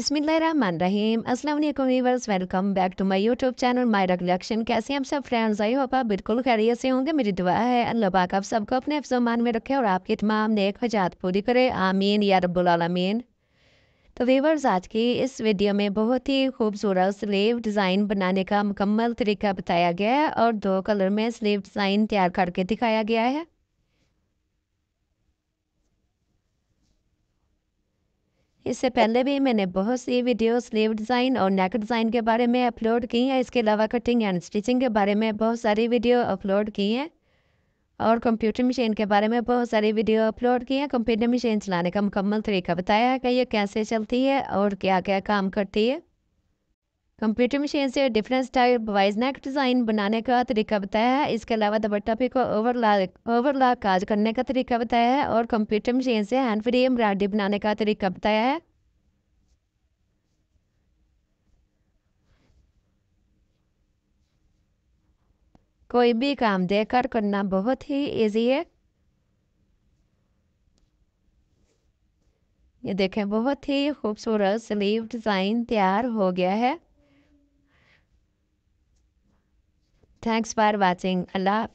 बिस्मिल्लाम अस्सलाम viewers welcome back to my YouTube channel Myra collection कैसे हम सब फ्रेंड्स आई होप आप बिल्कुल खैरियत से होंगे मेरी दुआ है अल्लाह पाक आप सबको अपने अफजमान में रखे और आपकी तमाम नेक हजात पूरी करे आमीन या रबालमीन तो वीवर्स आज की इस वीडियो में बहुत ही खूबसूरत स्लीव डिज़ाइन बनाने का मुकम्मल तरीका बताया गया है और दो कलर में स्लीव डिज़ाइन तैयार करके दिखाया गया है इससे पहले भी मैंने बहुत सी वीडियो स्लीव डिज़ाइन और नेक डिज़ाइन के बारे में अपलोड की हैं इसके अलावा कटिंग एंड स्टिचिंग के बारे में बहुत सारी वीडियो अपलोड की हैं और कंप्यूटर मशीन के बारे में बहुत सारी वीडियो अपलोड की हैं कंप्यूटर मशीन चलाने का मुकम्मल तरीका बताया है कि ये कैसे चलती है और क्या क्या काम करती है कंप्यूटर मशीन से डिफरेंस टाइप वाइजनेक डिज़ाइन बनाने का तरीका बताया है इसके अलावा दुपट्टा पे को ओवरला ओवरला काज करने का तरीका बताया है और कंप्यूटर मशीन से हैंड फ्री एम्ब्रॉयडरी बनाने का तरीका बताया है कोई भी काम देखकर करना बहुत ही इजी है ये देखें बहुत ही खूबसूरत स्लीव डिज़ाइन तैयार हो गया है Thanks for watching. Allah